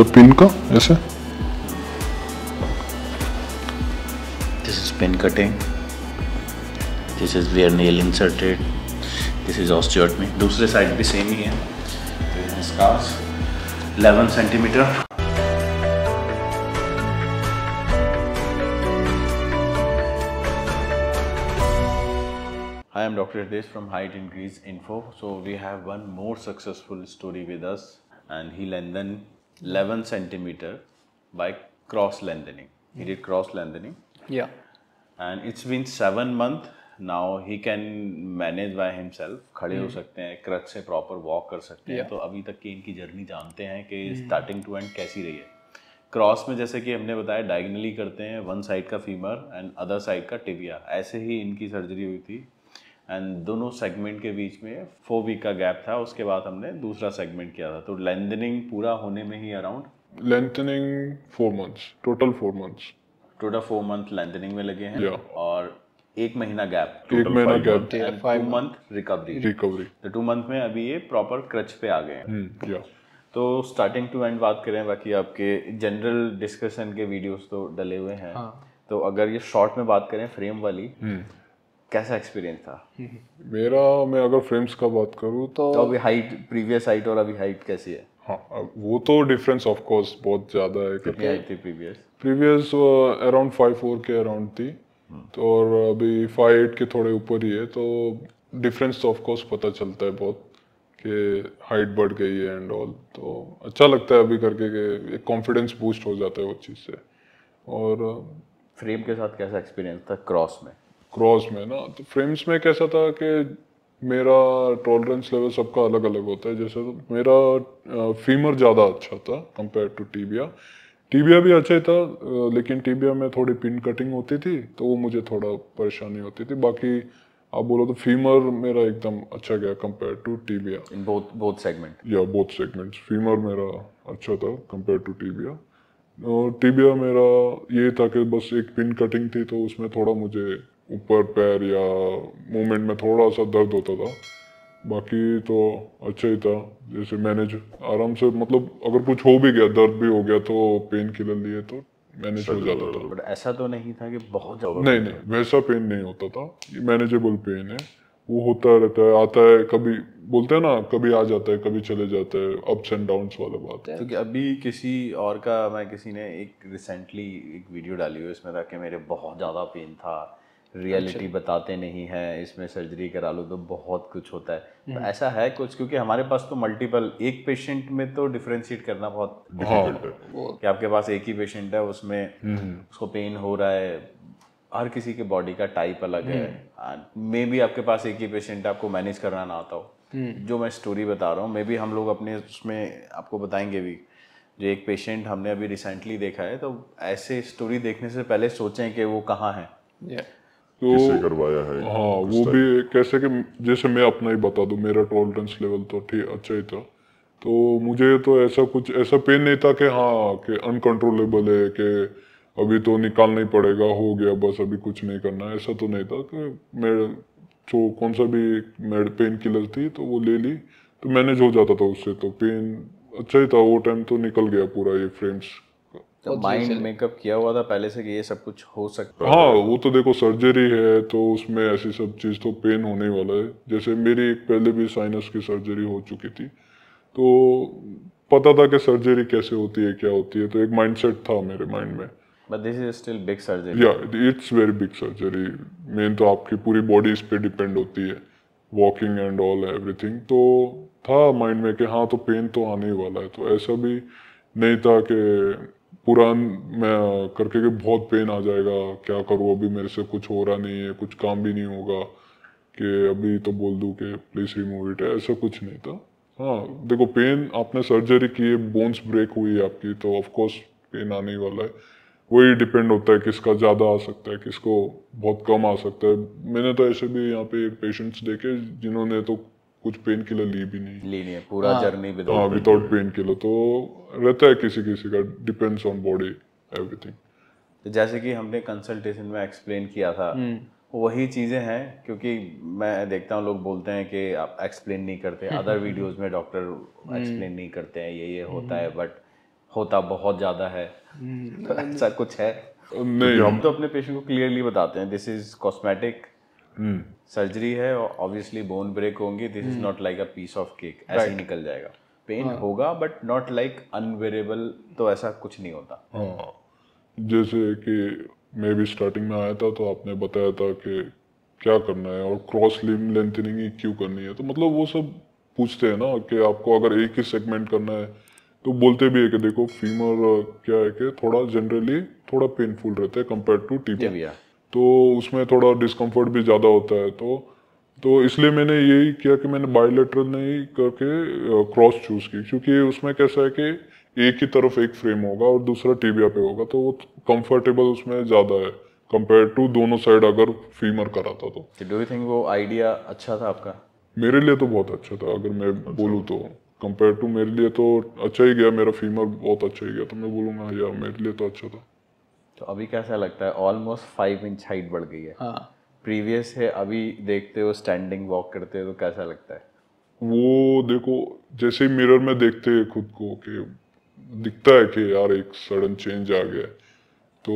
दूसरा पिन का ऐसे this is pin cutting this is where nail inserted this is osteotomy दूसरे side भी सेम ही है इसका 11 centimeter I am Dr. Hitesh from Height Increase Info. So we have one more successful story with us and he Lendan 11 centimeter by cross lengthening. Mm. He did cross lengthening. Yeah. And it's been seven month now. He can manage by himself. खड़े हो सकते हैं creche से proper walk कर सकते हैं तो अभी तक की इनकी journey जानते हैं कि starting to end कैसी रही है क्रॉस में जैसे कि हमने बताया डायगनली करते हैं वन साइड का फीमर एंड अदर साइड का टिबिया ऐसे ही इनकी सर्जरी हुई थी एंड दोनों सेगमेंट के बीच में फोर वीक का गैप था उसके बाद हमने दूसरा सेगमेंट किया था तो लेंथनिंग पूरा होने में ही around lengthening four months total four months total four month lengthening में लगे हैं yeah. और एक महीना गैप एक महीना gap five month recovery recovery तो टू मंथ में अभी ये प्रॉपर क्रच पे आ गए हैं hmm, तो स्टार्टिंग टू एंड बात करें बाकी आपके जनरल डिस्कशन के वीडियोस तो डले हुए हैं हाँ. तो अगर ये शॉर्ट में बात करें फ्रेम वाली hmm. कैसा एक्सपीरियंस था मेरा मैं अगर फ्रेम्स का बात करूँ तो, तो अभी हाइट प्रीवियस हाइट और अभी हाइट कैसी है हाँ वो तो डिफरेंस ऑफ कोर्स बहुत ज़्यादा है कितनी हाइट थी previous previous around five four के अराउंड थी हम्म। तो और अभी फाइव एट के थोड़े ऊपर ही है तो डिफरेंस तो ऑफ कोर्स पता चलता है बहुत कि हाइट बढ़ गई है एंड ऑल तो अच्छा लगता है अभी करके कि एक कॉन्फिडेंस बूस्ट हो जाता है वो चीज़ से और फ्रेम uh, के साथ कैसा एक्सपीरियंस था क्रॉस में क्रॉस में ना तो फ्रेम्स में कैसा था कि मेरा टॉलरेंस लेवल सबका अलग अलग होता है जैसे तो मेरा फीमर ज़्यादा अच्छा था कंपेयर टू टीबिया टीबिया भी अच्छा ही था लेकिन टीबिया में थोड़ी पिन कटिंग होती थी तो वो मुझे थोड़ा परेशानी होती थी बाकी आप बोलो तो फीमर मेरा एकदम अच्छा गया compare to tibia both both segment या बोथ सेगमेंट्स फीमर मेरा अच्छा था कंपेयर टू टीबिया और टीबिया मेरा ये था कि बस एक पिन कटिंग थी तो उसमें थोड़ा मुझे ऊपर पैर या मूवमेंट में थोड़ा सा दर्द होता था बाकी तो अच्छा ही था जैसे मैनेज आराम से मतलब अगर कुछ हो भी गया दर्द भी हो गया तो पेन किलर लिए तो मैनेज हो जाता था बट ऐसा तो नहीं था कि बहुत ज़्यादा नहीं नहीं वैसा पेन नहीं होता था ये मैनेजेबल पेन है वो होता रहता है आता है कभी बोलते हैं ना कभी आ जाता है कभी चले जाता है अप्स एंड डाउन्स वाला बात है क्योंकि तो अभी किसी और का मैं किसी ने एक रिसेंटली एक वीडियो डाली हुई उसमें था कि मेरे बहुत ज़्यादा पेन था रियलिटी बताते नहीं है इसमें सर्जरी करा लो तो बहुत कुछ होता है तो हम्म। ऐसा है कुछ क्योंकि हमारे पास तो मल्टीपल एक पेशेंट में तो डिफ्रेंशिएट करना बहुत डिफिकल्ट कि आपके पास एक ही पेशेंट है उसमें हम्म। उसको पेन हो रहा है हर किसी के बॉडी का टाइप अलग है मे हम्म। भी आपके पास एक ही पेशेंट आपको मैनेज करना ना आता हो जो मैं स्टोरी बता रहा हूँ मे भी हम लोग अपने उसमें आपको बताएंगे भी जो एक पेशेंट हमने अभी रिसेंटली देखा है तो ऐसे स्टोरी देखने से पहले सोचें कि वो कहाँ है तो करवाया है हाँ वो भी कैसे कि जैसे मैं अपना ही बता दूँ मेरा टॉलरेंस लेवल तो ठीक अच्छा ही था तो मुझे तो ऐसा कुछ ऐसा पेन नहीं था कि हाँ कि अनकंट्रोलेबल है कि अभी तो निकालना ही पड़ेगा हो गया बस अभी कुछ नहीं करना ऐसा तो नहीं था कि मैं जो कौन सा भी मेड पेन किलर थी तो वो ले ली तो मैनेज हो जाता था उससे तो पेन अच्छा ही था वो टाइम तो निकल गया पूरा ये फ्रेंड्स तो माइंड मेकअप किया हुआ था पहले से कि ये सब कुछ हो सकता है हाँ वो तो देखो सर्जरी है तो उसमें ऐसी सब चीज़ तो पेन होने वाला है जैसे मेरी पहले भी साइनस की सर्जरी हो चुकी थी तो पता था कि सर्जरी कैसे होती है क्या होती है तो एक माइंडसेट था मेरे माइंड में but this is still big surgery या it's very big surgery man तो आपकी पूरी बॉडी इस पर डिपेंड होती है वॉकिंग एंड ऑल एवरीथिंग तो था माइंड में कि हाँ तो पेन तो आने ही वाला है तो ऐसा भी नहीं था कि पूरा मैं करके कि बहुत पेन आ जाएगा क्या करूँ अभी मेरे से कुछ हो रहा नहीं है कुछ काम भी नहीं होगा कि अभी तो बोल दूँ कि प्लीज़ रिमूव इट है ऐसा कुछ नहीं था हाँ देखो पेन आपने सर्जरी की है बोन्स ब्रेक हुई है आपकी तो ऑफकोर्स पेन आने वाला है वही डिपेंड होता है किसका ज़्यादा आ सकता है किसको बहुत कम आ सकता है मैंने तो ऐसे भी यहाँ पे एक पेशेंट्स देखे जिन्होंने तो कुछ पेन किलर ली भी नहीं ली नहीं पूरा जर्नी विदाउट पेन किलर तो रहता है किसी किसी का डिपेंड्स ऑन बॉडी एवरीथिंग तो जैसे कि हमने कंसल्टेशन में एक्सप्लेन किया था हम्म। वही चीज़ें हैं क्योंकि मैं देखता हूँ लोग बोलते हैं कि आप एक्सप्लेन नहीं करते अदर वीडियोस में डॉक्टर हम्म। एक्सप्लेन नहीं करते हैं ये ये होता है बट हम्म। होता बहुत ज़्यादा है तो ऐसा कुछ है नहीं तो हम तो अपने पेशेंट को क्लियरली बताते हैं दिस इज कॉस्मेटिक सर्जरी है और ऑब्वियसली बोन ब्रेक होंगी this is not like a piece of cake ऐसे ही निकल जाएगा पेन हाँ. होगा बट नॉट लाइक अनवेरेबल तो ऐसा कुछ नहीं होता हाँ जैसे कि मैं भी स्टार्टिंग में आया था तो आपने बताया था कि क्या करना है और क्रॉस लिम लेंथनिंग क्यों करनी है तो मतलब वो सब पूछते हैं ना कि आपको अगर एक ही सेगमेंट करना है तो बोलते भी है कि देखो फीमर क्या है कि थोड़ा जनरली थोड़ा पेनफुल रहता है कंपेयर टू टीबिया तो उसमें थोड़ा डिस्कम्फर्ट भी ज़्यादा होता है तो तो इसलिए मैंने यही किया कि मैंने बायोलेटरल नहीं करके क्रॉस चूज़ की क्योंकि उसमें कैसा है कि एक ही तरफ एक फ्रेम होगा और दूसरा टीबिया पे होगा तो वो कंफर्टेबल उसमें ज़्यादा है कंपेयर टू दोनों साइड अगर फीमर कराता तो डू यू थिंक वो आइडिया अच्छा था आपका मेरे लिए तो बहुत अच्छा था अगर मैं अच्छा। बोलूँ तो कंपेयर टू मेरे लिए तो अच्छा ही गया मेरा फीमर बहुत अच्छा ही गया तो मैं बोलूँगा हाँ यार मेरे लिए तो अच्छा था तो अभी कैसा लगता है ऑलमोस्ट फाइव इंच हाइट बढ़ गई है प्रीवियस हाँ। है अभी देखते हो स्टैंडिंग वॉक करते हो तो कैसा लगता है वो देखो जैसे ही मिरर में देखते हैं खुद को कि दिखता है कि यार एक सडन चेंज आ गया है तो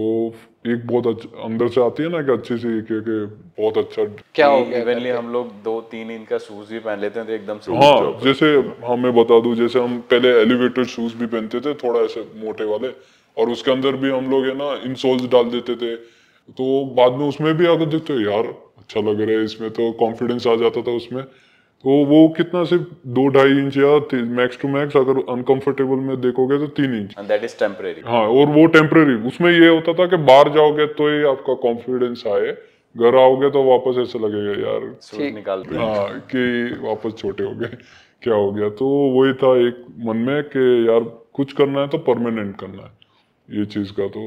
एक बहुत अच्छा अंदर से आती है ना कि अच्छी सी के, के बहुत अच्छा क्या हो गया इवनली हम लोग दो तीन इंच का शूज भी पहन लेते हैं तो एकदम से हाँ जैसे हाँ बता दूं जैसे हम पहले एलिवेटेड शूज भी पहनते थे थोड़ा ऐसे मोटे वाले और उसके अंदर भी हम लोग है ना इंसोल्स डाल देते थे तो बाद में उसमें भी अगर देखते यार अच्छा लग रहा है इसमें तो कॉन्फिडेंस आ जाता था उसमें तो वो कितना सिर्फ दो ढाई इंच या मैक्स टू मैक्स अगर अनकंफर्टेबल में देखोगे तो तीन इंच दैट इज हाँ और वो टेम्प्रेरी उसमें ये होता था कि बाहर जाओगे तो ही आपका कॉन्फिडेंस आए घर आओगे तो वापस ऐसा लगेगा यार निकालते हाँ कि वापस छोटे हो गए क्या हो गया तो वही था एक मन में कि यार कुछ करना है तो परमानेंट करना है ये चीज़ का तो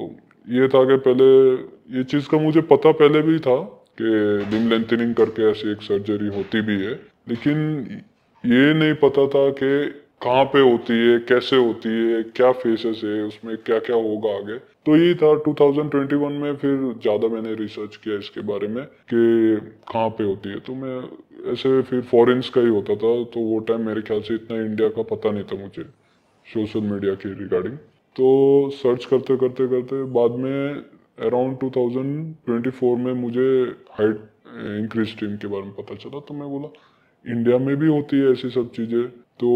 ये था कि पहले ये चीज़ का मुझे पता पहले भी था कि लिम लेंथनिंग करके ऐसी एक सर्जरी होती भी है लेकिन ये नहीं पता था कि कहाँ पे होती है कैसे होती है क्या फेसेस है उसमें क्या क्या होगा आगे तो ये था 2021 में फिर ज़्यादा मैंने रिसर्च किया इसके बारे में कि कहाँ पे होती है तो मैं ऐसे फिर फॉरेंस का ही होता था तो वो टाइम मेरे ख्याल से इतना इंडिया का पता नहीं था मुझे सोशल मीडिया के रिगार्डिंग तो सर्च करते करते करते बाद में अराउंड 2024 में मुझे हाइट इंक्रीज टीम के बारे में पता चला तो मैं बोला इंडिया में भी होती है ऐसी सब चीज़ें तो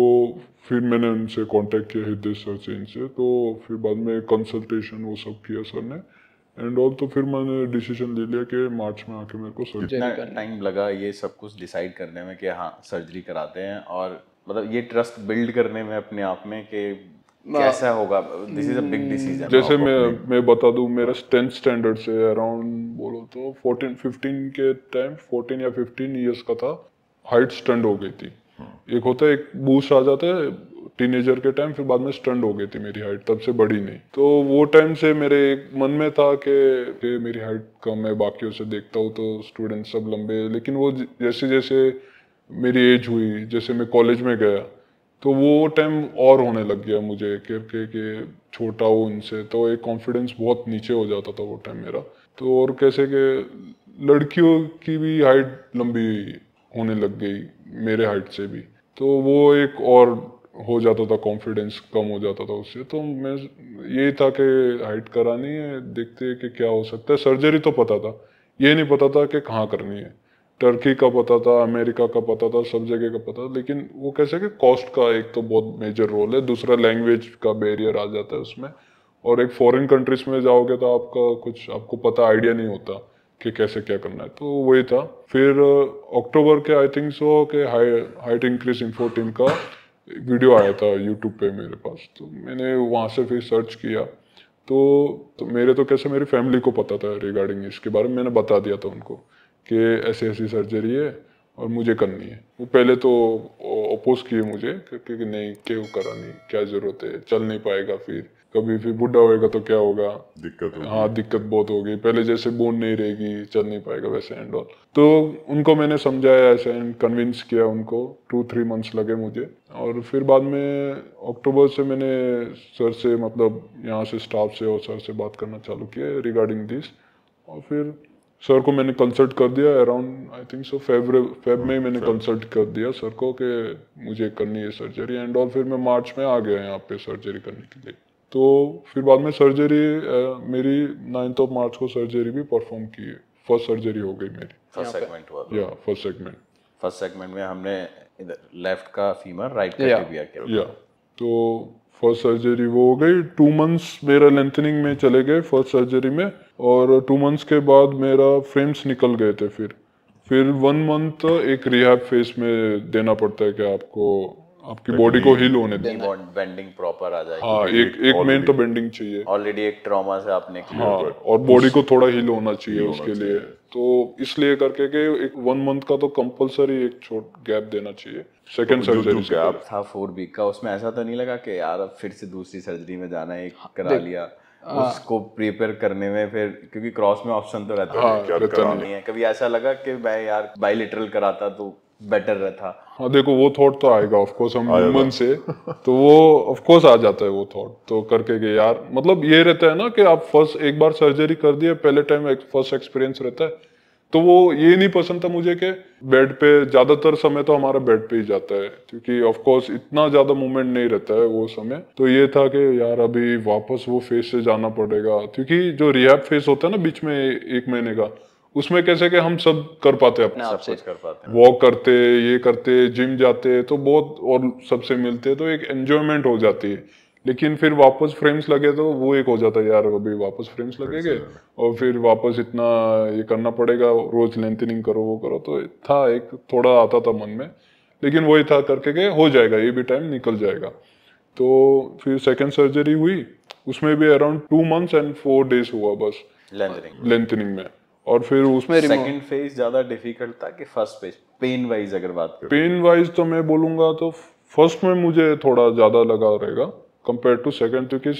फिर मैंने उनसे कांटेक्ट किया हितेश सर से इनसे तो फिर बाद में कंसल्टेशन वो सब किया सर ने एंड ऑल तो फिर मैंने डिसीजन ले लिया कि मार्च में आके मेरे को सर्जरी टाइम लगा ये सब कुछ डिसाइड करने में कि हाँ सर्जरी कराते हैं और मतलब ये ट्रस्ट बिल्ड करने में अपने आप में कि कैसा होगा this is a big decision जैसे मैं मैं बता दूं मेरा 10th स्टैंडर्ड से अराउंड बोलो तो 14 15 के टाइम 14 या 15 इयर्स का था हाइट स्टंड हो गई थी hmm. एक होता है एक बूस्ट आ जाता है टीनेजर के टाइम फिर बाद में स्टंड हो गई थी मेरी हाइट तब से बड़ी नहीं तो वो टाइम से मेरे एक मन में था कि मेरी हाइट कम है बाकियों से देखता हूँ तो स्टूडेंट सब लंबे लेकिन वो जैसे जैसे मेरी एज हुई जैसे मैं कॉलेज में गया तो वो टाइम और होने लग गया मुझे करके के, छोटा हूँ उनसे तो एक कॉन्फिडेंस बहुत नीचे हो जाता था वो टाइम मेरा तो और कैसे कि लड़कियों की भी हाइट लंबी होने लग गई मेरे हाइट से भी तो वो एक और हो जाता था कॉन्फिडेंस कम हो जाता था उससे तो मैं यही था कि हाइट करानी है देखते हैं कि क्या हो सकता है सर्जरी तो पता था ये नहीं पता था कि कहाँ करनी है टर्की का पता था अमेरिका का पता था सब जगह का पता था लेकिन वो कैसे कि कॉस्ट का एक तो बहुत मेजर रोल है दूसरा लैंग्वेज का बैरियर आ जाता है उसमें और एक फॉरेन कंट्रीज में जाओगे तो आपका कुछ आपको पता आइडिया नहीं होता कि कैसे क्या करना है तो वही था फिर अक्टूबर uh, के आई थिंक सो के हाइट इंक्रीज इन्फो का वीडियो आया था यूट्यूब पे मेरे पास तो मैंने वहाँ से फिर सर्च किया तो, तो मेरे तो कैसे मेरी फैमिली को पता था रिगार्डिंग इसके बारे में मैंने बता दिया था उनको कि ऐसी ऐसी सर्जरी है और मुझे करनी है वो पहले तो अपोज किए मुझे कि नहीं क्यों करानी क्या जरूरत है चल नहीं पाएगा फिर कभी फिर बुढ़ा होएगा तो क्या होगा दिक्कत हो हाँ दिक्कत बहुत होगी पहले जैसे बोन नहीं रहेगी चल नहीं पाएगा वैसे एंड ऑल तो उनको मैंने समझाया ऐसे एंड कन्विंस किया उनको टू थ्री मंथ्स लगे मुझे और फिर बाद में अक्टूबर से मैंने सर से मतलब यहाँ से स्टाफ से और सर से बात करना चालू किया रिगार्डिंग दिस और फिर सर को मैंने कंसल्ट कर दिया अराउंड आई थिंक सो फेबर फेब में ही मैंने कंसल्ट कर दिया सर को कि मुझे करनी है सर्जरी एंड और फिर मैं मार्च में आ गया यहाँ पे सर्जरी करने के लिए तो फिर बाद में सर्जरी मेरी नाइन्थ ऑफ मार्च को सर्जरी भी परफॉर्म की है फर्स्ट सर्जरी हो गई मेरी फर्स्ट सेगमेंट हुआ या फर्स्ट सेगमेंट फर्स्ट सेगमेंट में हमने लेफ्ट का फीमर राइट का टिबिया किया तो फर्स्ट सर्जरी वो हो गई टू मंथ्स मेरा लेंथनिंग में चले गए फर्स्ट सर्जरी में और टू मंथ्स के बाद मेरा फ्रेम्स निकल गए थे फिर फिर वन मंथ एक रिहैब फेस में देना पड़ता है कि आपको आपकी बॉडी को हील होने देना बेंडिंग प्रॉपर आ जाए हाँ एक एक मेन तो बेंडिंग चाहिए ऑलरेडी एक ट्रॉमा से आपने हाँ और बॉडी को थोड़ा हील होना चाहिए उसके लिए तो इसलिए करके के एक वन मंथ का तो कंपलसरी एक छोट गैप देना चाहिए सेकंड सर्जरी का आप था फोर वीक का उसमें ऐसा तो नहीं लगा कि यार अब फिर से दूसरी सर्जरी में जाना है हाँ, करा लिया हाँ। उसको प्रिपेयर करने में फिर क्योंकि क्रॉस में ऑप्शन तो रहता है हाँ, क्या है नहीं है कभी ऐसा लगा कि मैं यार बाइलिटरल कराता तो बेटर रहता हाँ देखो वो थॉट तो आएगा ऑफ कोर्स हम ह्यूमन से तो वो ऑफ कोर्स आ जाता है वो थॉट तो करके के यार मतलब ये रहता है ना कि आप फर्स्ट एक बार सर्जरी कर दिए पहले टाइम फर्स्ट एक्सपीरियंस रहता है तो वो ये नहीं पसंद था मुझे कि बेड पे ज्यादातर समय तो हमारा बेड पे ही जाता है क्योंकि ऑफ कोर्स इतना ज्यादा मूवमेंट नहीं रहता है वो समय तो ये था कि यार अभी वापस वो फेज से जाना पड़ेगा क्योंकि जो रिहैब फेज होता है ना बीच में एक महीने का उसमें कैसे कि हम सब कर पाते अपने आप से कर पाते वॉक करते ये करते जिम जाते तो बहुत और सबसे मिलते तो एक एंजॉयमेंट हो जाती है लेकिन फिर वापस फ्रेम्स लगे तो वो एक हो जाता है यार अभी वापस फ्रेम्स लगेंगे और फिर वापस इतना ये करना पड़ेगा रोज लेंथनिंग करो वो करो तो था एक थोड़ा आता था मन में लेकिन वही था करके के हो जाएगा ये भी टाइम निकल जाएगा तो फिर सेकेंड सर्जरी हुई उसमें भी around two months and four days हुआ बस लेंथनिंग में और फिर उसमें सेकंड फेज ज्यादा डिफिकल्ट था कि फर्स्ट फेज पेन वाइज अगर बात करें पेन वाइज तो मैं बोलूंगा तो फर्स्ट में मुझे थोड़ा ज्यादा लगा रहेगा कंपेयर टू सेकेंड क्योंकि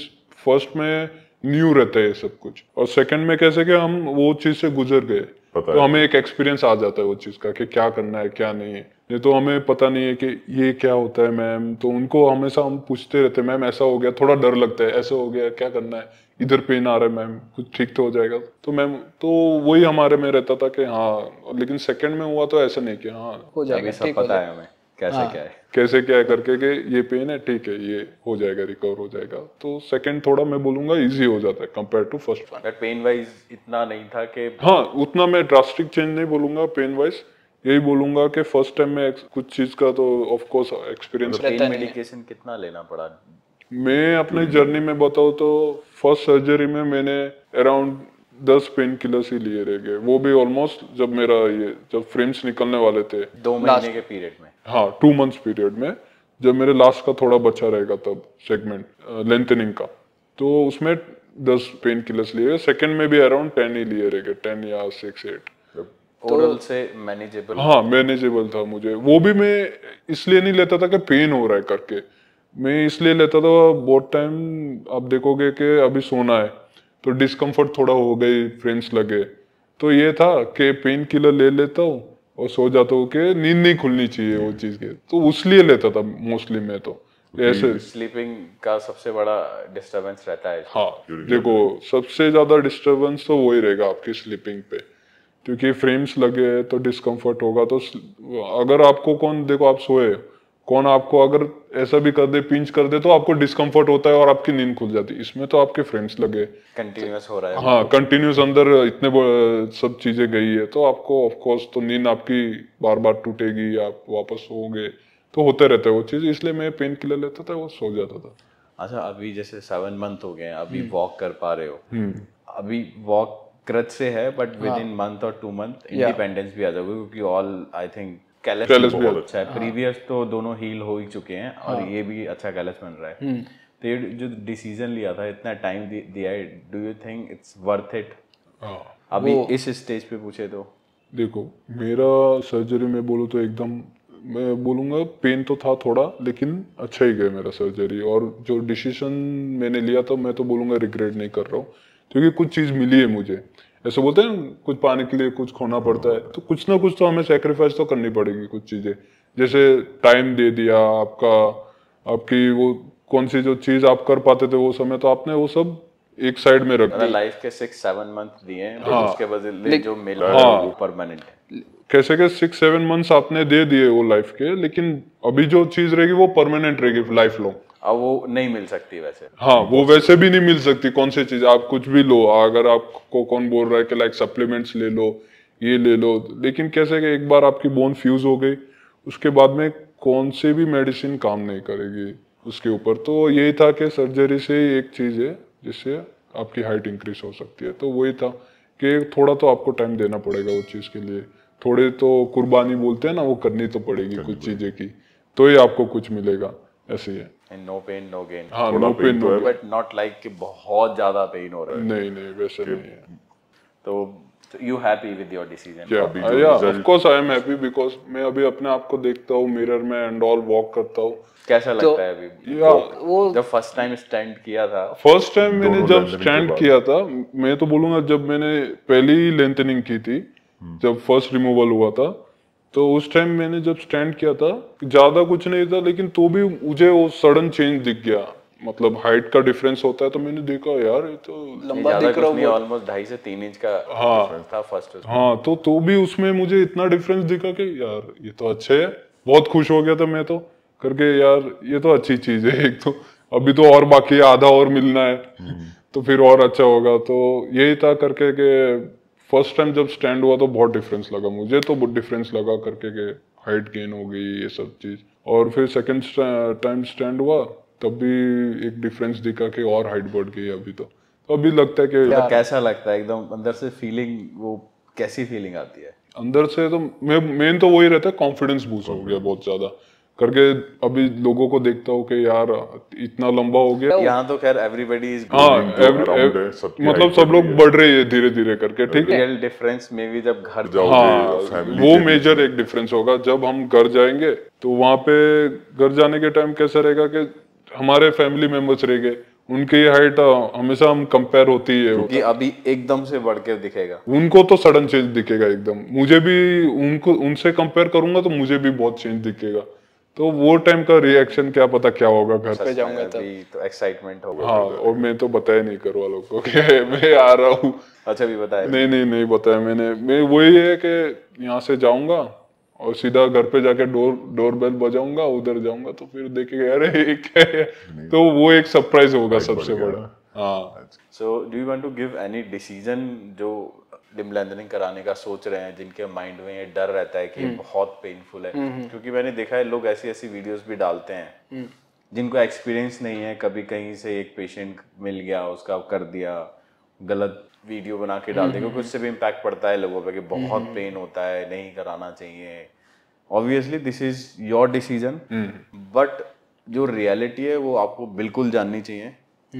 फर्स्ट में न्यू रहता है सब कुछ और सेकंड में कैसे कि हम वो चीज से गुजर गए तो हमें एक एक्सपीरियंस आ जाता है वो चीज का कि क्या करना है क्या नहीं है नहीं तो हमें पता नहीं है कि ये क्या होता है मैम तो उनको हमेशा हम पूछते रहते हैं मैम ऐसा हो गया थोड़ा डर लगता है ऐसा हो गया क्या करना है इधर पेन आ रहा है मैम कुछ ठीक तो हो जाएगा तो मैम तो वही हमारे में रहता था कि हाँ लेकिन सेकंड में हुआ तो ऐसा नहीं कि हाँ हो जाएगा सब पता है हमें कैसे हाँ। क्या है कैसे क्या है करके कि ये पेन है ठीक है ये हो जाएगा रिकवर हो जाएगा तो सेकंड थोड़ा मैं बोलूंगा इजी हो जाता है compare to first one pain wise इतना नहीं था कि हाँ उतना मैं ड्रास्टिक चेंज नहीं बोलूंगा पेन वाइज यही बोलूंगा कि फर्स्ट टाइम में कुछ चीज का तो ऑफ कोर्स एक्सपीरियंस मेडिकेशन कितना लेना पड़ा मैं अपने जर्नी में बताऊँ तो फर्स्ट सर्जरी में मैंने अराउंड दस पेन किलर्स ही लिए रह गए वो भी ऑलमोस्ट जब मेरा ये जब फ्रेम्स निकलने वाले थे दो महीने के पीरियड में हाँ टू मंथ्स पीरियड में जब मेरे लास्ट का थोड़ा बचा रहेगा तब सेगमेंट लेंथनिंग का तो उसमें दस पेन किलर्स लिए सेकेंड में भी अराउंड टेन ही लिए रह गए टेन या सिक्स एट ओरल से मैनेजेबल हाँ मैनेजेबल था मुझे वो भी मैं इसलिए नहीं लेता था कि पेन हो रहा है करके मैं इसलिए लेता था बहुत टाइम आप देखोगे कि अभी सोना है तो डिस्कम्फर्ट थोड़ा हो गई फ्रेंड्स लगे तो ये था कि पेन किलर ले लेता हूँ और सो जाता हूँ कि नींद नहीं खुलनी चाहिए वो चीज़ के तो उस लिए लेता था मोस्टली मैं तो ऐसे स्लीपिंग का सबसे बड़ा डिस्टरबेंस रहता है हाँ देखो सबसे ज़्यादा डिस्टरबेंस तो वही रहेगा आपकी स्लीपिंग पे क्योंकि फ्रेम्स लगे तो डिस्कम्फर्ट होगा तो अगर आपको कौन देखो आप सोए कौन आपको अगर ऐसा भी कर दे पिंच कर दे तो आपको डिस्कम्फर्ट होता है और आपकी नींद खुल जाती है इसमें तो आपके फ्रेंड्स लगे कंटिन्यूस हो रहा है हाँ कंटिन्यूस अंदर इतने सब चीजें गई है तो आपको ऑफकोर्स तो नींद आपकी बार बार टूटेगी आप वापस सोओगे तो होते रहते हैं वो चीज इसलिए मैं पेन किलर लेता था वो सो जाता था अच्छा अभी जैसे सेवन मंथ हो गए अभी वॉक हम्म। कर पा रहे हो हम्म। अभी वॉक क्रच से है बट विद इन मंथ और टू मंथ इंडिपेंडेंस भी आ जाएगा क्योंकि ऑल आई थिंक कैलस भी अच्छा है प्रीवियस तो दोनों हील हो ही चुके हैं और हाँ। ये भी अच्छा कैलस बन रहा है हम्म। तो ये जो डिसीजन लिया था इतना टाइम दिया है do you think it's worth it अभी इस स्टेज पे पूछे तो देखो मेरा सर्जरी में बोलो तो एकदम मैं बोलूँगा पेन तो था थोड़ा लेकिन अच्छा ही गया मेरा सर्जरी और जो डिसीजन मैंने लिया था मैं तो बोलूँगा रिग्रेट नहीं कर रहा हूँ क्योंकि कुछ चीज़ मिली है मुझे ऐसे बोलते हैं कुछ पाने के लिए कुछ खोना पड़ता है तो कुछ ना कुछ तो हमें सेक्रीफाइस तो करनी पड़ेगी कुछ चीज़ें जैसे टाइम दे दिया आपका आपकी वो कौन सी जो चीज़ आप कर पाते थे वो समय तो आपने वो सब एक साइड में रखा लाइफ के सिक्स सेवन मंथ दिए हाँ, उसके बदले जो मिला हाँ, परमानेंट कैसे के सिक्स सेवन मंथ्स आपने दे दिए वो लाइफ के लेकिन अभी जो चीज़ रहेगी वो परमानेंट रहेगी लाइफ लॉन्ग अब वो नहीं मिल सकती वैसे हाँ वो वैसे भी नहीं मिल सकती कौन सी चीज आप कुछ भी लो अगर आपको कौन बोल रहा है कि लाइक सप्लीमेंट्स ले लो ये ले लो लेकिन कैसे कि एक बार आपकी बोन फ्यूज हो गई उसके बाद में कौन से भी मेडिसिन काम नहीं करेगी उसके ऊपर तो यही था कि सर्जरी से ही एक चीज़ है जिससे आपकी हाइट इंक्रीज हो सकती है तो वही था कि थोड़ा तो आपको टाइम देना पड़ेगा उस चीज़ के लिए थोड़े तो कुर्बानी बोलते हैं ना वो करनी तो पड़ेगी कुछ चीज़ें की तो ही आपको कुछ मिलेगा ऐसे ही है and no pain no gain हां no pain no but not like कि बहुत ज़्यादा पेन हो रहा है नहीं नहीं वैसे नहीं है तो you happy with your decision या of course I am happy because मैं अभी अपने आप को देखता हूं मिरर में एंड ऑल वॉक करता हूं कैसा तो लगता है अभी या तो वो जब फर्स्ट टाइम स्टैंड किया था फर्स्ट टाइम मैंने जब स्टैंड किया था मैं तो बोलूंगा जब मैंने पहली लेंथनिंग की थी हम्म। जब फर्स्ट रिमूवल हुआ था तो उस टाइम मैंने जब स्टैंड किया था ज़्यादा कुछ नहीं था लेकिन तो भी मुझे वो सडन चेंज दिख गया मतलब हाइट का डिफरेंस होता है तो मैंने देखा यार ये तो लंबा दिख रहा है ऑलमोस्ट ढाई से तीन इंच का हाँ डिफरेंस था फर्स्ट हाँ तो तो भी उसमें मुझे इतना डिफरेंस दिखा कि यार ये तो अच्छे है बहुत खुश हो गया था मैं तो करके यार ये तो अच्छी चीज है एक तो अभी तो और बाकी आधा और मिलना है हम्म। तो फिर और अच्छा होगा तो यही था करके के फर्स्ट टाइम जब स्टैंड हुआ तो बहुत डिफरेंस लगा मुझे तो बहुत डिफरेंस लगा करके के हाइट गेन हो गई ये सब चीज़ और फिर सेकेंड टाइम स्टैंड हुआ तब भी एक डिफरेंस दिखा कि और हाइट बढ़ गई अभी तो तो अभी लगता है कि तो कैसा लगता है एकदम अंदर से फीलिंग वो कैसी फीलिंग आती है अंदर से तो मेन तो वही रहता है कॉन्फिडेंस बूस्ट हो गया बहुत ज़्यादा करके अभी लोगों को देखता हूँ कि यार इतना लंबा हो गया यहाँ तो खैर एवरीबडी हाँ, मतलब सब लोग बढ़ रहे हैं धीरे धीरे करके ठीक है रियल डिफरेंस में भी जब घर हाँ वो मेजर एक डिफरेंस होगा जब हम घर जाएंगे तो वहाँ पे घर जाने के टाइम कैसा रहेगा कि हमारे फैमिली मेंबर्स रह गए उनकी हाइट हमेशा हम कंपेयर होती है क्योंकि अभी एकदम से बढ़ के दिखेगा उनको तो सडन चेंज दिखेगा एकदम मुझे भी उनको उनसे कंपेयर करूंगा तो मुझे भी बहुत चेंज दिखेगा तो वो टाइम का रिएक्शन क्या पता क्या होगा घर पे जाऊंगा तो तो एक्साइटमेंट हाँ, होगा हाँ और मैं तो बताया नहीं करूँ वालों को कि मैं आ रहा हूँ अच्छा भी बताया नहीं नहीं नहीं नहीं बताया मैंने मैं वही है कि यहाँ से जाऊंगा और सीधा घर पे जाके डोर डोर बेल बजाऊंगा उधर जाऊंगा तो फिर देखेंगे अरे क्या तो वो एक सरप्राइज होगा सबसे बड़ा हाँ so do you want to give any decision जो डिम लेंथनिंग कराने का सोच रहे हैं जिनके माइंड में ये डर रहता है कि हम्म। बहुत पेनफुल है हम्म, हम्म। क्योंकि मैंने देखा है लोग ऐसी ऐसी वीडियोस भी डालते हैं जिनको एक्सपीरियंस नहीं है कभी कहीं से एक पेशेंट मिल गया उसका कर दिया गलत वीडियो बना के डाल देगा उससे भी इम्पैक्ट पड़ता है लोगों पर कि बहुत पेन होता है नहीं कराना चाहिए obviously this is your decision but जो रियलिटी है वो आपको बिल्कुल जाननी चाहिए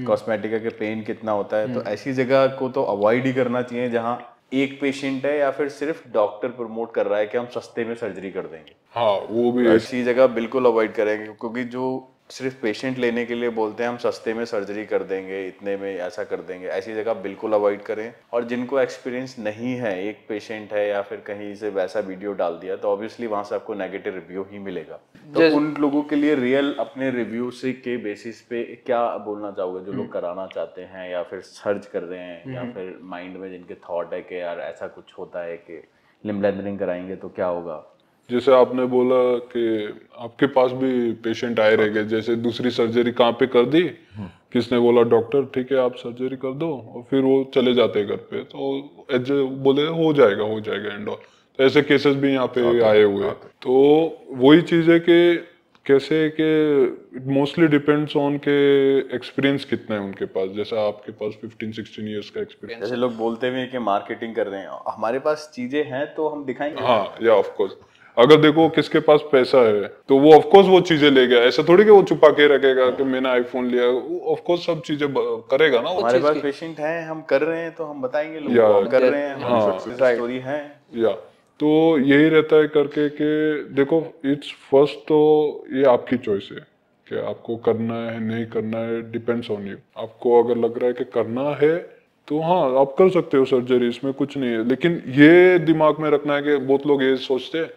कॉस्मेटिका के पेन कितना होता है तो ऐसी जगह को तो अवॉइड ही करना चाहिए जहाँ एक पेशेंट है या फिर सिर्फ डॉक्टर प्रमोट कर रहा है कि हम सस्ते में सर्जरी कर देंगे हाँ वो भी तो ऐसी जगह बिल्कुल अवॉइड करेंगे क्योंकि जो सिर्फ पेशेंट लेने के लिए बोलते हैं हम सस्ते में सर्जरी कर देंगे इतने में ऐसा कर देंगे ऐसी जगह बिल्कुल अवॉइड करें और जिनको एक्सपीरियंस नहीं है एक पेशेंट है या फिर कहीं से वैसा वीडियो डाल दिया तो ऑब्वियसली वहां से आपको नेगेटिव रिव्यू ही मिलेगा तो उन लोगों के लिए रियल अपने रिव्यू से के बेसिस पे क्या बोलना चाहोगे जो लोग हम्म। कराना चाहते हैं या फिर सर्च कर रहे हैं या हम्म। फिर माइंड में जिनके थॉट है कि यार ऐसा कुछ होता है कि लिम लेंदरिंग कराएंगे तो क्या होगा जैसे आपने बोला कि आपके पास भी पेशेंट आए रह गए जैसे दूसरी सर्जरी कहाँ पे कर दी हम्म। किसने बोला डॉक्टर ठीक है आप सर्जरी कर दो और फिर वो चले जाते घर पे तो बोले हो जाएगा हो जाएगा एंड ऑल तो ऐसे केसेस भी यहाँ पे आए हुए तो वही चीज़ है कि कैसे कि इट मोस्टली डिपेंड्स ऑन के एक्सपीरियंस कितना है उनके पास जैसा आपके पास 15 16 इयर्स का एक्सपीरियंस जैसे लोग बोलते हुए कि मार्केटिंग कर रहे हैं हमारे पास चीज़ें हैं तो हम दिखाएंगे हाँ या ऑफ कोर्स अगर देखो किसके पास पैसा है तो वो ऑफकोर्स वो चीजें ले गया ऐसा थोड़ी कि वो छुपा के रखेगा कि मैंने आईफोन लिया ऑफकोर्स सब चीजें करेगा ना हमारे पास पेशेंट है हम कर रहे हैं तो हम बताएंगे कर रहे हैं हाँ, स्टोरी है या तो यही रहता है करके कि देखो इट्स फर्स्ट तो ये आपकी चॉइस है कि आपको करना है नहीं करना है डिपेंड्स ऑन यू आपको अगर लग रहा है कि करना है तो हाँ आप कर सकते हो सर्जरी इसमें कुछ नहीं है लेकिन ये दिमाग में रखना है कि बहुत लोग ये सोचते हैं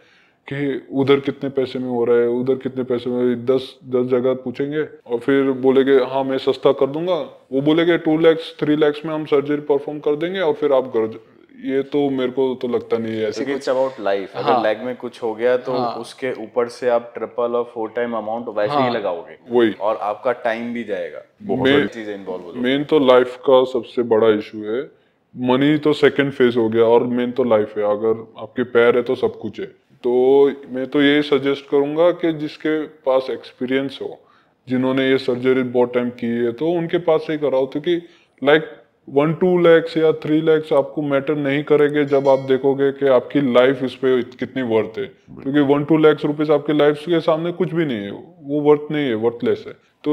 कि उधर कितने पैसे में हो रहा है उधर कितने पैसे में दस दस जगह पूछेंगे और फिर बोलेंगे हाँ मैं सस्ता कर दूंगा वो बोलेंगे टू लैक्स थ्री लैक्स में हम सर्जरी परफॉर्म कर देंगे और फिर आप घर ये तो मेरे को तो लगता नहीं है ऐसे कुछ अबाउट लाइफ अगर लेग हाँ। में कुछ हो गया तो हाँ, उसके ऊपर से आप ट्रिपल और फोर टाइम अमाउंट वैसे हाँ, ही लगाओगे वही और आपका टाइम भी जाएगा बहुत चीजें इन्वॉल्व मेन तो लाइफ का सबसे बड़ा इशू है मनी तो सेकंड फेज हो गया और मेन तो लाइफ है अगर आपके पैर है तो सब कुछ है तो मैं तो यही सजेस्ट करूंगा कि जिसके पास एक्सपीरियंस हो जिन्होंने ये सर्जरी बहुत टाइम की है तो उनके पास ही कराओ क्योंकि लाइक वन टू लैक्स या थ्री लैक्स आपको मैटर नहीं करेंगे जब आप देखोगे कि आपकी लाइफ इस पर कितनी वर्थ है क्योंकि वन टू लैक्स रुपीज आपकी लाइफ के सामने कुछ भी नहीं है वो वर्थ नहीं है वर्थलेस है तो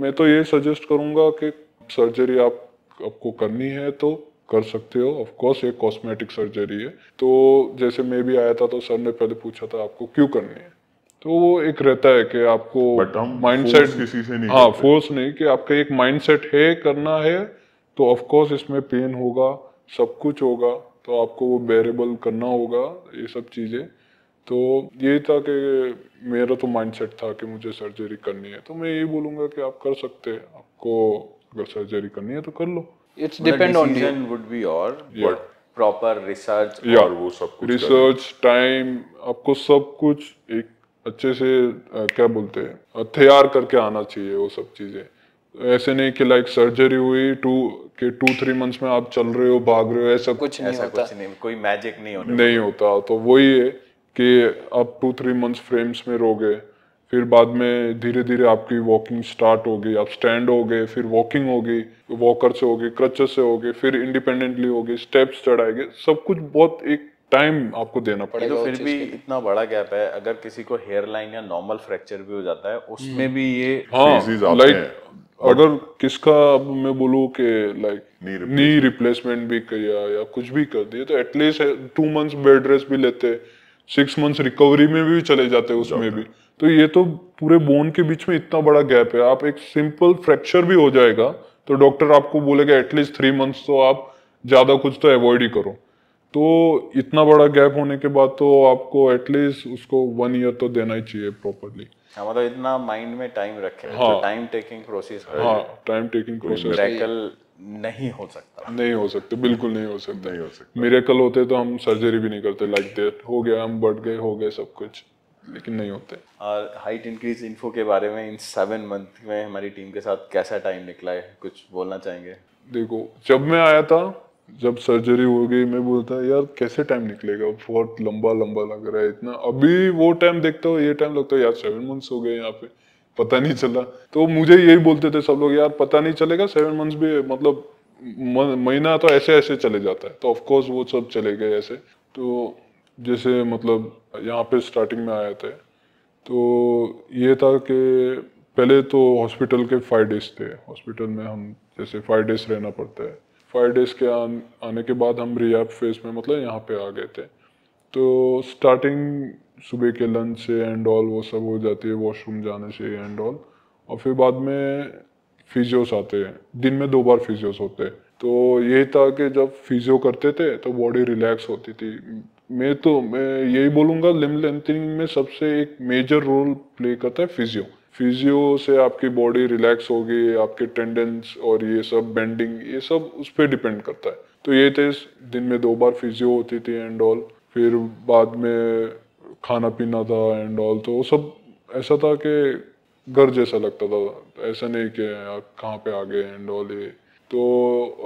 मैं तो ये सजेस्ट करूंगा कि सर्जरी आप आपको करनी है तो कर सकते हो ऑफ कोर्स ये कॉस्मेटिक सर्जरी है तो जैसे मैं भी आया था तो सर ने पहले पूछा था आपको क्यों करनी है तो वो एक रहता है कि आपको माइंडसेट किसी से नहीं हाँ फोर्स नहीं कि आपका एक माइंडसेट है करना है तो ऑफ कोर्स इसमें पेन होगा सब कुछ होगा तो आपको वो बेरेबल करना होगा ये सब चीज़ें तो ये था कि मेरा तो माइंडसेट था कि मुझे सर्जरी करनी है तो मैं ये बोलूँगा कि आप कर सकते हैं आपको अगर सर्जरी करनी है तो कर लो it's depend on you would be और व्हाट प्रॉपर रिसर्च और वो सब कुछ रिसर्च टाइम आपको सब कुछ एक अच्छे से आ, क्या बोलते हैं तैयार करके आना चाहिए वो सब चीजें ऐसे नहीं कि लाइक सर्जरी हुई टू के टू थ्री मंथ्स में आप चल रहे हो भाग रहे हो ऐसा कुछ नहीं ऐसा होता कुछ नहीं कोई मैजिक नहीं होता नहीं होता तो वही है कि आप टू थ्री मंथ्स फ्रेम्स में रोगे फिर बाद में धीरे धीरे आपकी वॉकिंग स्टार्ट हो गई आप स्टैंड हो गए फिर वॉकिंग हो गई वॉकर से हो गई क्रचर से हो गए फिर इंडिपेंडेंटली हो गई स्टेप्स चढ़ाएंगे सब कुछ बहुत एक टाइम आपको देना पड़ेगा तो फिर भी इतना बड़ा गैप है अगर किसी को हेयर लाइन या नॉर्मल फ्रैक्चर भी हो जाता है उसमें भी ये हाँ लाइक अगर किसका अब मैं बोलूँ कि लाइक नी रिप्लेसमेंट भी किया या कुछ भी कर दिया तो at least two months bed rest भी लेते हैं सिक्स मंथ्स रिकवरी में भी चले जाते हैं उसमें भी तो ये तो पूरे बोन के बीच में इतना बड़ा गैप है आप एक सिंपल फ्रैक्चर भी हो जाएगा तो डॉक्टर आपको बोलेगा एटलीस्ट थ्री मंथ्स तो आप ज़्यादा कुछ तो अवॉइड ही करो तो इतना बड़ा गैप होने के बाद तो आपको एटलीस्ट उसको वन ईयर तो देना ही चाहिए प्रॉपरली हाँ, मतलब इतना माइंड में टाइम रखे हाँ टाइम टेकिंग प्रोसेस हाँ टाइम टेकिंग प्रोसेस नहीं हो सकता नहीं हो सकते बिल्कुल नहीं हो सकते नहीं हो सकते मेरे कल होते तो हम सर्जरी भी नहीं करते लाइक like हो गया हम बढ़ गए हो गए सब कुछ लेकिन नहीं होते और हाइट इंक्रीज इन्फो के बारे में इन सेवन मंथ में हमारी टीम के साथ कैसा टाइम निकला है कुछ बोलना चाहेंगे देखो जब मैं आया था जब सर्जरी हो गई मैं बोलता यार कैसे टाइम निकलेगा बहुत लंबा लंबा लग रहा है इतना अभी वो टाइम देखता हूँ ये टाइम लगता है यार सेवन मंथ्स हो गए यहाँ पे पता नहीं चला तो मुझे यही बोलते थे सब लोग यार पता नहीं चलेगा सेवन मंथ्स भी मतलब महीना तो ऐसे ऐसे चले जाता है तो ऑफकोर्स वो सब चले गए ऐसे तो जैसे मतलब यहाँ पे स्टार्टिंग में आए थे तो ये था कि पहले तो हॉस्पिटल के फाइव डेज थे हॉस्पिटल में हम जैसे फाइव डेज रहना पड़ता है फाइव डेज के आन, आने के बाद हम रिया फेज में मतलब यहाँ पे आ गए थे तो स्टार्टिंग सुबह के लंच से एंड ऑल वो सब हो जाती है वॉशरूम जाने से एंड ऑल और फिर बाद में फिजियोस आते हैं दिन में दो बार फिजियोस होते हैं तो यही था कि जब फिजियो करते थे तो बॉडी रिलैक्स होती थी मैं तो मैं यही बोलूँगा लिम लेंथनिंग में सबसे एक मेजर रोल प्ले करता है फिजियो फिजियो से आपकी बॉडी रिलैक्स होगी आपके टेंडेंस और ये सब बेंडिंग ये सब उस पर डिपेंड करता है तो ये थे दिन में दो बार फिजियो होती थी एंड ऑल फिर बाद में खाना पीना था एंड ऑल तो सब ऐसा था कि घर जैसा लगता था ऐसा नहीं कि कहाँ पे आ गए एंड ऑल ये तो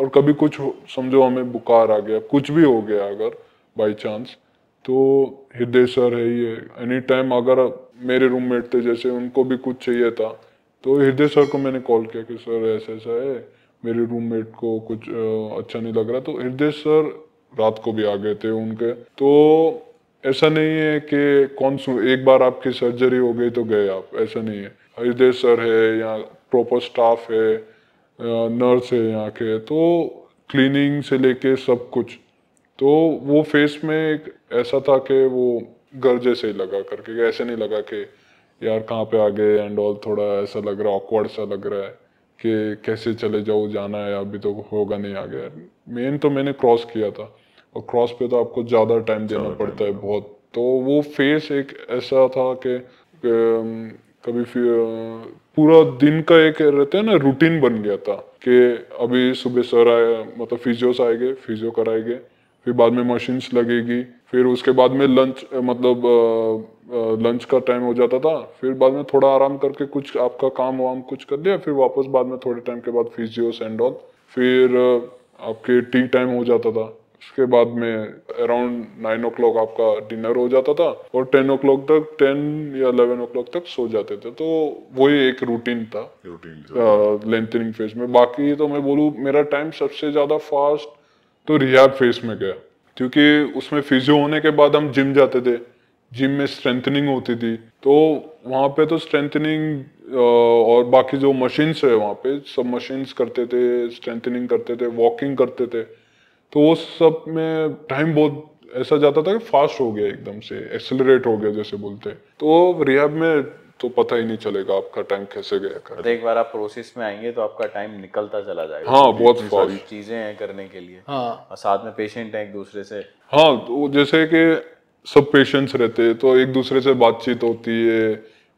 और कभी कुछ समझो हमें बुखार आ गया कुछ भी हो गया अगर बाई चांस तो हृदय सर है ये एनी टाइम अगर मेरे रूममेट थे जैसे उनको भी कुछ चाहिए था तो हृदय सर को मैंने कॉल किया कि सर ऐसा ऐसा है मेरे रूममेट को कुछ अच्छा नहीं लग रहा तो हृदय सर रात को भी आ गए थे उनके तो ऐसा नहीं है कि कौन एक बार आपकी सर्जरी हो गई तो गए आप ऐसा नहीं है हृदय सर है या प्रॉपर स्टाफ है नर्स है यहाँ के तो क्लीनिंग से लेके सब कुछ तो वो फेस में एक ऐसा था कि वो गर्जे से ही लगा करके ऐसे नहीं लगा कि यार कहाँ पे आ गए एंड ऑल थोड़ा ऐसा लग रहा है ऑकवर्ड सा लग रहा है कि कैसे चले जाओ जाना है अभी तो होगा नहीं आ गया मेन तो मैंने क्रॉस किया था और क्रॉस पे तो आपको ज़्यादा टाइम देना पड़ता है बहुत तो वो फेस एक ऐसा था कि कभी पूरा दिन का एक रहते हैं ना रूटीन बन गया था कि अभी सुबह सर आए मतलब फिजियोस आएंगे फिजियो कराएंगे फिर बाद में मशीन्स लगेगी फिर उसके बाद में लंच मतलब लंच का टाइम हो जाता था फिर बाद में थोड़ा आराम करके कुछ आपका काम वाम कुछ कर लिया फिर वापस बाद में थोड़े टाइम के बाद फिजियोस एंड ऑल फिर आपके टी टाइम हो जाता था उसके बाद में अराउंड नाइन ओ क्लॉक आपका डिनर हो जाता था और टेन ओ क्लॉक तक टेन या अलेवन ओ क्लॉक तक सो जाते थे तो वही एक रूटीन था लेंथनिंग फेज में बाकी तो मैं बोलूँ मेरा टाइम सबसे ज़्यादा फास्ट तो रिहाब फेज में गया क्योंकि उसमें फिजियो होने के बाद हम जिम जाते थे जिम में स्ट्रेंथनिंग होती थी तो वहाँ पे तो स्ट्रेंथनिंग और बाकी जो मशीन्स है वहाँ पे सब मशीन्स करते थे स्ट्रेंथनिंग करते थे वॉकिंग करते थे तो वो सब में टाइम बहुत ऐसा जाता था कि फास्ट हो गया एकदम से एक्सेलरेट हो गया जैसे बोलते हैं तो रिहाब में तो पता ही नहीं चलेगा आपका टाइम कैसे गया कर तो एक बार आप प्रोसेस में आएंगे तो आपका टाइम निकलता चला जाएगा हाँ तो बहुत सारी चीजें हैं करने के लिए हाँ और साथ में पेशेंट है एक दूसरे से हाँ तो जैसे कि सब पेशेंट्स रहते हैं तो एक दूसरे से बातचीत होती है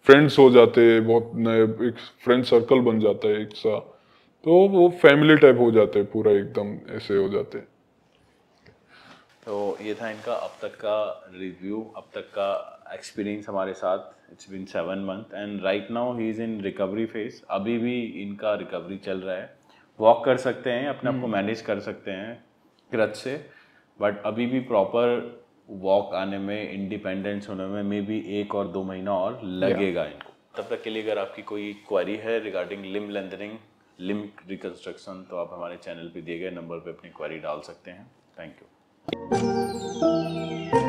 फ्रेंड्स हो जाते हैं बहुत नए एक फ्रेंड सर्कल बन जाता है एक सा तो वो फैमिली टाइप हो जाते हैं पूरा एकदम ऐसे हो जाते हैं तो ये था इनका अब तक का रिव्यू अब तक का एक्सपीरियंस हमारे साथ it's been seven month and right now he is in recovery phase अभी भी इनका रिकवरी चल रहा है वॉक कर सकते हैं अपने आप को मैनेज हम्म। कर सकते हैं कृत से बट अभी भी प्रॉपर वॉक आने में इंडिपेंडेंस होने में मे बी एक और दो महीना और लगेगा yeah. इनको तब तक के लिए अगर आपकी कोई क्वारी है रिगार्डिंग लिम लेंदरिंग लिम रिकन्स्ट्रक्शन तो आप हमारे चैनल पे दिए गए नंबर पे अपनी क्वारी डाल सकते हैं थैंक यू Música